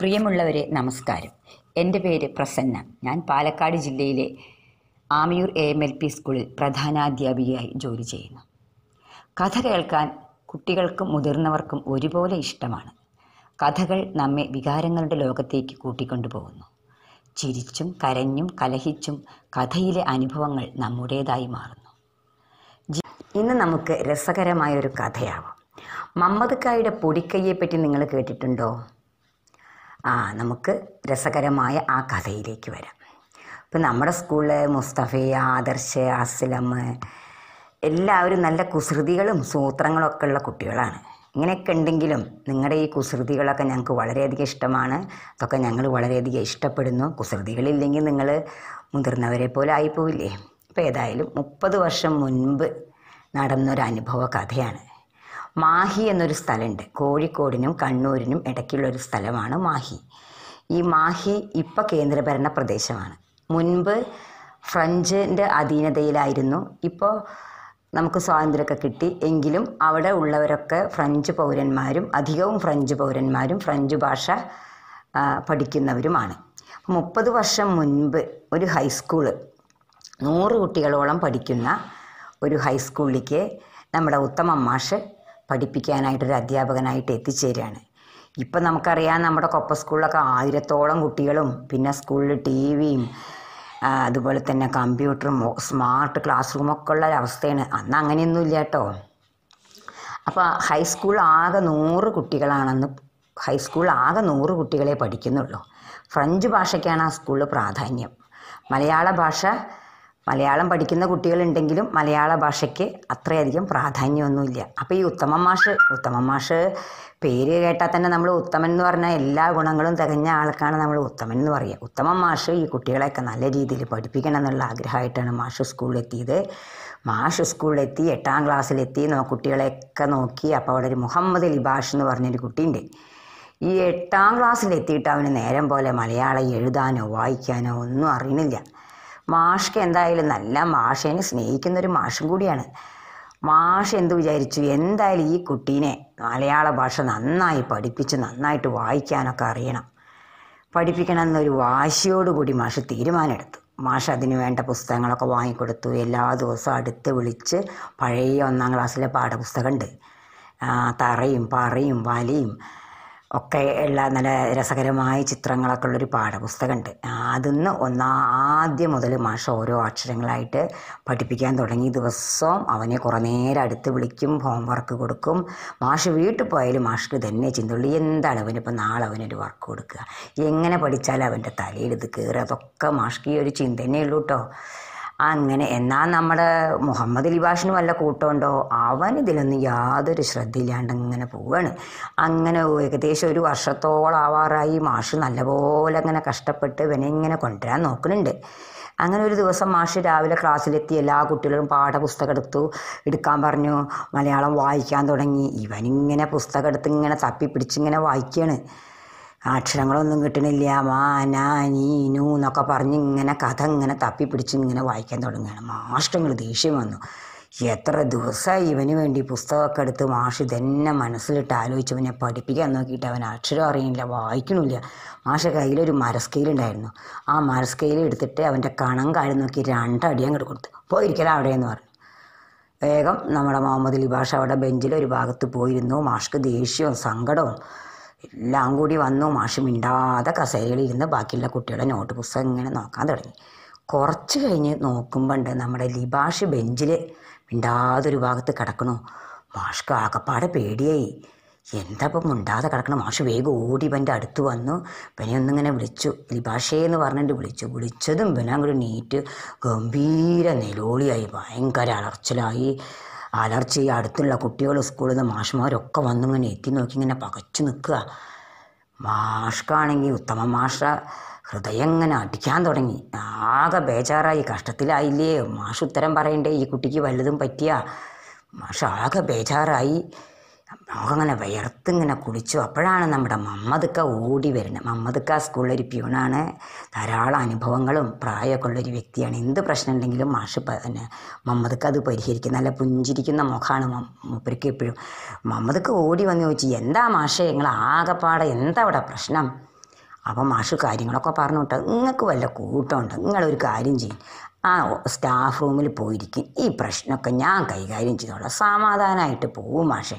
പ്രിയമുള്ളവരെ നമസ്കാരം എൻ്റെ പേര് പ്രസന്ന ഞാൻ പാലക്കാട് ജില്ലയിലെ Amiyur A M L P സ്കൂളിൽ പ്രധാനാധ്യാപികയായി ജോലി ചെയ്യുന്നു കഥ കേൾക്കാൻ കുട്ടികൾക്കും മുതിർന്നവർക്കും ഒരുപോലെ ഇഷ്ടമാണ് കഥകൾ നമ്മെ വികാരങ്ങളുടെ ലോകത്തേക്ക് കൂട്ടിക്കൊണ്ടുപോകുന്നു ചിരിച്ചും കരഞ്ഞും കലഹിച്ചും കഥയിലെ അനുഭവങ്ങൾ നമ്മുടേതായി മാറുന്നു ഇന്ന് നമുക്ക് രസകരമായൊരു കഥയാവാം മമ്മദ് കായുടെ പൊടിക്കയ്യെപ്പറ്റി നിങ്ങൾ കേട്ടിട്ടുണ്ടോ ആ നമുക്ക് രസകരമായ ആ കഥയിലേക്ക് വരാം ഇപ്പം നമ്മുടെ സ്കൂളിലെ മുസ്തഫ ആദർശ് അസ്ലം എല്ലാവരും നല്ല കുസൃതികളും സൂത്രങ്ങളൊക്കെ ഉള്ള കുട്ടികളാണ് ഇങ്ങനെയൊക്കെ ഉണ്ടെങ്കിലും നിങ്ങളുടെ ഈ കുസൃതികളൊക്കെ ഞങ്ങൾക്ക് വളരെയധികം ഇഷ്ടമാണ് അതൊക്കെ ഞങ്ങൾ വളരെയധികം ഇഷ്ടപ്പെടുന്നു കുസൃതികളില്ലെങ്കിൽ നിങ്ങൾ മുതിർന്നവരെ പോലെ ആയിപ്പോവില്ലേ ഇപ്പോൾ ഏതായാലും മുപ്പത് വർഷം മുൻപ് നടന്നൊരനുഭവ കഥയാണ് മാഹി എന്നൊരു സ്ഥലമുണ്ട് കോഴിക്കോടിനും കണ്ണൂരിനും ഇടയ്ക്കുള്ള ഒരു സ്ഥലമാണ് മാഹി ഈ മാഹി ഇപ്പോൾ കേന്ദ്രഭരണ പ്രദേശമാണ് മുൻപ് ഫ്രഞ്ചിൻ്റെ അധീനതയിലായിരുന്നു ഇപ്പോൾ നമുക്ക് സ്വാതന്ത്ര്യമൊക്കെ കിട്ടി എങ്കിലും അവിടെ ഉള്ളവരൊക്കെ ഫ്രഞ്ച് പൗരന്മാരും അധികവും ഫ്രഞ്ച് പൗരന്മാരും ഫ്രഞ്ച് ഭാഷ പഠിക്കുന്നവരുമാണ് മുപ്പത് വർഷം മുൻപ് ഒരു ഹൈസ്കൂള് നൂറ് കുട്ടികളോളം പഠിക്കുന്ന ഒരു ഹൈസ്കൂളിലേക്ക് നമ്മുടെ ഉത്തമ മാഷ് പഠിപ്പിക്കാനായിട്ടൊരു അധ്യാപകനായിട്ട് എത്തിച്ചേരുകയാണ് ഇപ്പം നമുക്കറിയാം നമ്മുടെ കൊപ്പ സ്കൂളിലൊക്കെ ആയിരത്തോളം കുട്ടികളും പിന്നെ സ്കൂളിൽ ടി വിയും അതുപോലെ തന്നെ കമ്പ്യൂട്ടറും സ്മാർട്ട് ക്ലാസ് റൂമൊക്കെ ഉള്ള അവസ്ഥയാണ് അന്ന് അങ്ങനെയൊന്നും ഇല്ല കേട്ടോ അപ്പോൾ ഹൈസ്കൂൾ ആകെ നൂറ് കുട്ടികളാണെന്ന് ഹൈസ്കൂൾ ആകെ നൂറ് കുട്ടികളെ പഠിക്കുന്നുള്ളൂ ഫ്രഞ്ച് ഭാഷയ്ക്കാണ് ആ സ്കൂളിൽ പ്രാധാന്യം മലയാള ഭാഷ മലയാളം പഠിക്കുന്ന കുട്ടികളുണ്ടെങ്കിലും മലയാള ഭാഷയ്ക്ക് അത്രയധികം പ്രാധാന്യമൊന്നുമില്ല അപ്പോൾ ഈ ഉത്തമ മാഷ് ഉത്തമ മാഷ് പേര് കേട്ടാൽ തന്നെ നമ്മൾ ഉത്തമൻ എന്ന് പറഞ്ഞാൽ എല്ലാ ഗുണങ്ങളും തികഞ്ഞ ആൾക്കാണ് നമ്മൾ ഉത്തമൻ എന്ന് പറയുക ഉത്തമ മാഷ് ഈ കുട്ടികളെയൊക്കെ നല്ല രീതിയിൽ പഠിപ്പിക്കണം എന്നുള്ള ആഗ്രഹമായിട്ടാണ് മാഷ് സ്കൂളിലെത്തിയത് മാഷ് സ്കൂളിലെത്തി എട്ടാം ക്ലാസ്സിലെത്തി കുട്ടികളെയൊക്കെ നോക്കി അപ്പോൾ അവിടെ ഒരു മുഹമ്മദ് അലി ബാഷ് എന്ന് പറഞ്ഞൊരു കുട്ടിയുണ്ട് ഈ എട്ടാം ക്ലാസ്സിലെത്തിയിട്ട് അവന് നേരം പോലെ മലയാളം എഴുതാനോ വായിക്കാനോ ഒന്നും അറിയണില്ല മാഷ്ക്ക് എന്തായാലും നല്ല മാഷേനെ ഒരു മാഷും കൂടിയാണ് മാഷ് എന്ത് വിചാരിച്ചു എന്തായാലും ഈ കുട്ടീനെ മലയാള ഭാഷ നന്നായി പഠിപ്പിച്ച് നന്നായിട്ട് വായിക്കാനൊക്കെ അറിയണം പഠിപ്പിക്കണം എന്നൊരു വാശിയോടുകൂടി മാഷ് തീരുമാനമെടുത്തു മാഷ് അതിന് വേണ്ട പുസ്തകങ്ങളൊക്കെ വാങ്ങിക്കൊടുത്തു എല്ലാ ദിവസവും അടുത്ത് വിളിച്ച് പഴയ ഒന്നാം ക്ലാസ്സിലെ പാഠപുസ്തകമുണ്ട് തറയും പറയും വലിയും ഒക്കെ എല്ലാ നല്ല രസകരമായ ചിത്രങ്ങളൊക്കെ ഉള്ളൊരു പാഠപുസ്തകമുണ്ട് അതിന്ന് ഒന്നാ ആദ്യം മുതൽ മാഷ ഓരോ അക്ഷരങ്ങളായിട്ട് പഠിപ്പിക്കാൻ തുടങ്ങി ദിവസവും അവനെ കുറേ നേരം അടുത്ത് വിളിക്കും ഹോംവർക്ക് കൊടുക്കും മാഷ് വീട്ടിൽ പോയാലും മാഷ്ക്ക് തന്നെ ചിന്തുള്ളി എന്താണ് അവനിപ്പോൾ നാളെ അവനൊരു വർക്ക് കൊടുക്കുക എങ്ങനെ പഠിച്ചാലും അവൻ്റെ തലയിൽ ഇത് കയറുക അതൊക്കെ മാഷ്ക്ക് ഈ ഒരു ചിന്ത ഉള്ളൂ കേട്ടോ അങ്ങനെ എന്നാൽ നമ്മുടെ മുഹമ്മദ് അലിബാഷിന് വല്ല കൂട്ടമുണ്ടോ അവൻ ഇതിലൊന്നും യാതൊരു ശ്രദ്ധയില്ലാണ്ട് ഇങ്ങനെ പോവാണ് അങ്ങനെ ഏകദേശം ഒരു വർഷത്തോളം ആവാറായി മാഷ് നല്ലപോലെ അങ്ങനെ കഷ്ടപ്പെട്ട് ഇവനെ ഇങ്ങനെ കൊണ്ടുവരാൻ നോക്കുന്നുണ്ട് അങ്ങനെ ഒരു ദിവസം മാഷ് രാവിലെ ക്ലാസ്സിലെത്തി എല്ലാ കുട്ടികളും പാഠപുസ്തകം എടുത്തു എടുക്കാൻ പറഞ്ഞു മലയാളം വായിക്കാൻ തുടങ്ങി ഇവനിങ്ങനെ പുസ്തകം എടുത്ത് ഇങ്ങനെ തപ്പിപ്പിടിച്ചിങ്ങനെ വായിക്കുകയാണ് അക്ഷരങ്ങളൊന്നും കിട്ടണില്ല മാ നാ നീ നൂ എന്നൊക്കെ പറഞ്ഞ് ഇങ്ങനെ കഥ ഇങ്ങനെ തപ്പി പിടിച്ച് ഇങ്ങനെ വായിക്കാൻ തുടങ്ങുകയാണ് മാഷ്ടങ്ങൾ ദേഷ്യം വന്നു എത്ര ദിവസമായി ഇവന് വേണ്ടി പുസ്തകമൊക്കെ എടുത്ത് മാഷ് ഇതന്നെ മനസ്സിലിട്ട് ആലോചിച്ച് ഇവനെ പഠിപ്പിക്കാൻ നോക്കിയിട്ട് അവൻ അക്ഷരം അറിയില്ല വായിക്കണില്ല മാഷ കയ്യിലൊരു മരസ്കെയിലുണ്ടായിരുന്നു ആ മരസ്കെയിൽ എടുത്തിട്ട് അവൻ്റെ കണം കാര്യം നോക്കി രണ്ടടി അങ്ങോട്ട് കൊടുത്തു പോയിരിക്കലാ അവിടെ എന്ന് പറഞ്ഞു വേഗം നമ്മുടെ മുഹമ്മദ് അലി ഭാഷ അവിടെ ബെഞ്ചിൽ ഒരു ഭാഗത്ത് പോയിരുന്നു മാഷ്ക്ക് ദേഷ്യവും സങ്കടവും എല്ലാം കൂടി വന്നു മാഷ് മിണ്ടാതെ കസേരയിലിരുന്ന് ബാക്കിയുള്ള കുട്ടികളുടെ നോട്ട് പുസ്തകം ഇങ്ങനെ നോക്കാൻ തുടങ്ങി കുറച്ച് കഴിഞ്ഞ് നോക്കുമ്പോണ്ട് നമ്മുടെ ലിബാഷ് ബെഞ്ചിൽ മിണ്ടാതൊരു ഭാഗത്ത് കിടക്കണു മാഷ്ക്ക് ആകപ്പാടെ പേടിയായി എന്താ ഇപ്പം മിണ്ടാതെ കിടക്കണം മാഷ് വേഗം ഓടി ഇവൻ്റെ അടുത്ത് വന്നു പിന്നെ ഒന്നിങ്ങനെ വിളിച്ചു ലിബാഷേ എന്ന് പറഞ്ഞിട്ട് വിളിച്ചു വിളിച്ചതും പിന്നെ അങ്ങോട്ട് നീറ്റ് ഗംഭീര നിലോളിയായി ഭയങ്കര അലർച്ചലായി അലർച്ചി അടുത്തുള്ള കുട്ടികൾ സ്കൂളിൽ നിന്ന് മാഷ്മാരൊക്കെ ഇങ്ങനെ എത്തി നോക്കി ഇങ്ങനെ പകച്ചു നിൽക്കുക മാഷ്കാണെങ്കിൽ ഉത്തമ മാഷ ഹൃദയം ഇങ്ങനെ അടിക്കാൻ തുടങ്ങി ആകെ ബേജാറായി കഷ്ടത്തിലായില്ലേ മാഷ് ഉത്തരം പറയണ്ടേ ഈ കുട്ടിക്ക് വല്ലതും പറ്റിയ മാഷ് ആകെ ബേജാറായി മുഖങ്ങനെ ഇങ്ങനെ കുളിച്ചു അപ്പോഴാണ് നമ്മുടെ മമ്മദക്ക ഓടി വരുന്നത് മമ്മദക്ക സ്കൂളിലൊരു പ്യൂണാണ് ധാരാളം അനുഭവങ്ങളും പ്രായമൊക്കെ ഉള്ളൊരു വ്യക്തിയാണ് എന്ത് പ്രശ്നം ഉണ്ടെങ്കിലും മാഷ് പിന്നെ മമ്മദക്ക അത് പരിഹരിക്കും നല്ല പുഞ്ചിരിക്കുന്ന മുഖമാണ് മൂപ്പരിക്ക് എപ്പോഴും മമ്മദക്ക ഓടി വന്ന് ചോദിച്ചു എന്താ മാഷേ നിങ്ങൾ ആകെപ്പാടെ എന്താ അവിടെ പ്രശ്നം അപ്പം മാഷ് കാര്യങ്ങളൊക്കെ പറഞ്ഞു വിട്ടോ നിങ്ങൾക്ക് വല്ല കൂട്ടമുണ്ട് നിങ്ങളൊരു കാര്യം ചെയ്യും ആ സ്റ്റാഫ് റൂമിൽ പോയിരിക്കും ഈ പ്രശ്നമൊക്കെ ഞാൻ കൈകാര്യം ചെയ്തോളാം സമാധാനമായിട്ട് പോവും മാഷേ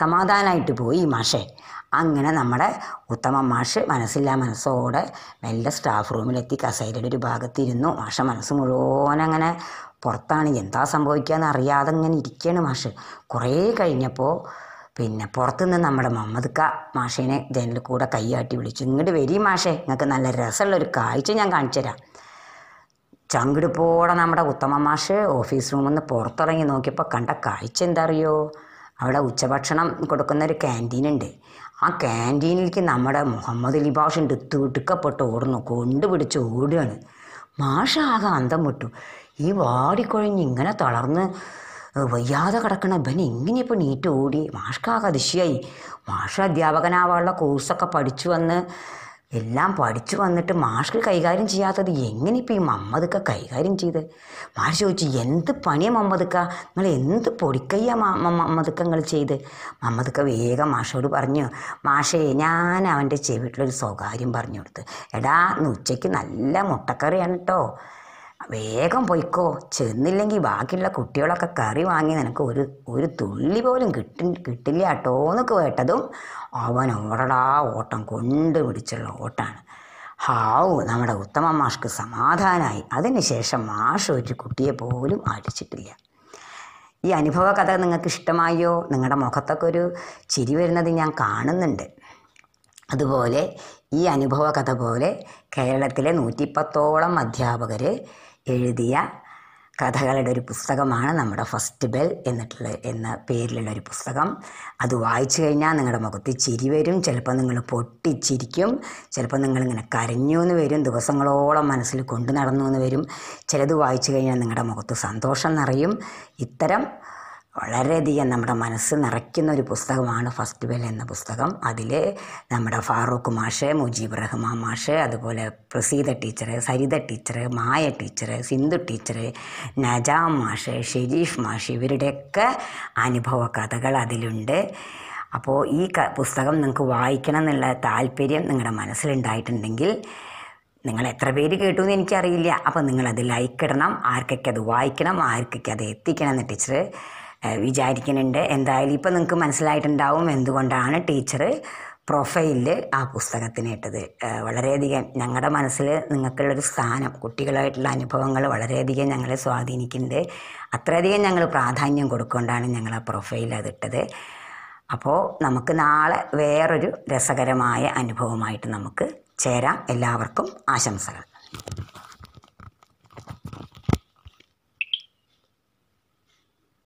സമാധാനമായിട്ട് പോയി ഈ മാഷേ അങ്ങനെ നമ്മുടെ ഉത്തമ മാഷ് മനസ്സില്ലാ മനസ്സോടെ മെല്ലെ സ്റ്റാഫ് റൂമിലെത്തി കസേരയുടെ ഒരു ഭാഗത്തിരുന്നു മാഷ മനസ്സ് മുഴുവനങ്ങനെ പുറത്താണ് എന്താ സംഭവിക്കുകയെന്ന് അറിയാതെ ഇങ്ങനെ ഇരിക്കുകയാണ് മാഷ് കുറേ കഴിഞ്ഞപ്പോൾ പിന്നെ പുറത്തുനിന്ന് നമ്മുടെ മമ്മദ്ക്ക മാഷേനെ ജനലിൽ കൂടെ കൈയാട്ടി വിളിച്ചു ഇങ്ങോട്ട് വരി മാഷേ നിങ്ങൾക്ക് നല്ല രസമുള്ളൊരു കാഴ്ച ഞാൻ കാണിച്ചു തരാം ചങ്കിടുപ്പോടെ നമ്മുടെ ഉത്തമ മാഷ് ഓഫീസ് റൂമിൽ നിന്ന് പുറത്തിറങ്ങി നോക്കിയപ്പോൾ കണ്ട കാഴ്ച എന്താ അറിയോ അവിടെ ഉച്ചഭക്ഷണം കൊടുക്കുന്ന ഒരു ക്യാൻറ്റീൻ ഉണ്ട് ആ ക്യാൻറ്റീനിലേക്ക് നമ്മുടെ മുഹമ്മദ് അലി ബാഷുണ്ട് തുടുക്കപ്പെട്ട് ഓടുന്നു കൊണ്ടുപിടിച്ച് ഓടുകയാണ് മാഷാകെ അന്തം വിട്ടു ഈ വാടിക്കൊഴിഞ്ഞ് ഇങ്ങനെ തളർന്ന് വയ്യാതെ കിടക്കണ ഇവൻ എങ്ങനെ നീറ്റ് ഓടി മാഷ്കാകെ അതിശയായി മാഷ അധ്യാപകനാവാനുള്ള കോഴ്സൊക്കെ പഠിച്ചു വന്ന് എല്ലാം പഠിച്ചു വന്നിട്ട് മാഷ്ക്ക് കൈകാര്യം ചെയ്യാത്തത് എങ്ങനെ ഇപ്പോൾ ഈ മമ്മദക്ക കൈകാര്യം ചെയ്ത് മാഷ് ചോദിച്ചു എന്ത് പണിയാ മമ്മദക്ക നിങ്ങൾ എന്ത് പൊടിക്കയ്യാ മമ്മദക്ക നിങ്ങൾ ചെയ്ത് മമ്മദക്ക വേഗം മാഷോട് പറഞ്ഞു മാഷേ ഞാൻ അവൻ്റെ ചെവിട്ടിലൊരു സ്വകാര്യം പറഞ്ഞു കൊടുത്ത് എടാ ഇന്ന് ഉച്ചയ്ക്ക് നല്ല മുട്ടക്കറിയാണ് കേട്ടോ വേഗം പോയിക്കോ ചെന്നില്ലെങ്കിൽ ബാക്കിയുള്ള കുട്ടികളൊക്കെ കറി വാങ്ങി നിനക്ക് ഒരു ഒരു തുള്ളി പോലും കിട്ടി കിട്ടില്ല കേട്ടോന്നൊക്കെ കേട്ടതും അവൻ ഓടടാ ഓട്ടം കൊണ്ടുപിടിച്ചുള്ള ഓട്ടാണ് ഹാവു നമ്മുടെ ഉത്തമ മാഷ്ക്ക് സമാധാനമായി അതിനുശേഷം മാഷ് ഒരു കുട്ടിയെ പോലും അടിച്ചിട്ടില്ല ഈ അനുഭവ കഥ നിങ്ങൾക്ക് ഇഷ്ടമായോ നിങ്ങളുടെ മുഖത്തൊക്കെ ഒരു ചിരി വരുന്നത് ഞാൻ കാണുന്നുണ്ട് അതുപോലെ ഈ അനുഭവ കഥ പോലെ കേരളത്തിലെ നൂറ്റിപ്പത്തോളം അധ്യാപകർ എഴുതിയ കഥകളുടെ ഒരു പുസ്തകമാണ് നമ്മുടെ ഫസ്റ്റ് ബെൽ എന്നിട്ടുള്ള എന്ന പേരിലുള്ള ഒരു പുസ്തകം അത് വായിച്ചു കഴിഞ്ഞാൽ നിങ്ങളുടെ മുഖത്ത് ചിരി വരും ചിലപ്പോൾ നിങ്ങൾ പൊട്ടിച്ചിരിക്കും ചിലപ്പോൾ നിങ്ങളിങ്ങനെ കരഞ്ഞു എന്ന് വരും ദിവസങ്ങളോളം മനസ്സിൽ കൊണ്ടു നടന്നു എന്ന് വരും ചിലത് വായിച്ചു കഴിഞ്ഞാൽ നിങ്ങളുടെ മുഖത്ത് സന്തോഷം നിറയും ഇത്തരം വളരെയധികം നമ്മുടെ മനസ്സ് നിറയ്ക്കുന്ന ഒരു പുസ്തകമാണ് ഫസ്റ്റ് എന്ന പുസ്തകം അതിൽ നമ്മുടെ ഫാറൂഖ് മാഷ് മുജീബ് റഹ്മാൻ മാഷ് അതുപോലെ Praseetha teacher Saritha teacher Maya teacher Sindhu teacher Najam മാഷ് ഷെരീഫ് മാഷ് ഇവരുടെയൊക്കെ അനുഭവ കഥകൾ അതിലുണ്ട് അപ്പോൾ ഈ പുസ്തകം നിങ്ങൾക്ക് വായിക്കണം എന്നുള്ള താല്പര്യം നിങ്ങളുടെ മനസ്സിലുണ്ടായിട്ടുണ്ടെങ്കിൽ നിങ്ങൾ എത്ര പേര് കേട്ടു എന്ന് എനിക്കറിയില്ല അപ്പോൾ നിങ്ങളത് ലൈക്ക് ഇടണം ആർക്കൊക്കെ അത് വായിക്കണം ആർക്കൊക്കെ അത് എത്തിക്കണം എന്ന് ടീച്ചർ വിചാരിക്കുന്നുണ്ട് എന്തായാലും ഇപ്പം നിങ്ങൾക്ക് മനസ്സിലായിട്ടുണ്ടാവും എന്തുകൊണ്ടാണ് ടീച്ചർ പ്രൊഫൈലിൽ ആ പുസ്തകത്തിന് ഇട്ടത് വളരെയധികം ഞങ്ങളുടെ മനസ്സിൽ നിങ്ങൾക്കുള്ളൊരു സ്ഥാനം കുട്ടികളായിട്ടുള്ള അനുഭവങ്ങൾ വളരെയധികം ഞങ്ങളെ സ്വാധീനിക്കുന്നുണ്ട് അത്രയധികം ഞങ്ങൾ പ്രാധാന്യം കൊടുക്കൊണ്ടാണ് ഞങ്ങൾ ആ പ്രൊഫൈൽ അതിട്ടത് അപ്പോൾ നമുക്ക് നാളെ വേറൊരു രസകരമായ അനുഭവമായിട്ട് നമുക്ക് ചേരാം എല്ലാവർക്കും ആശംസകൾ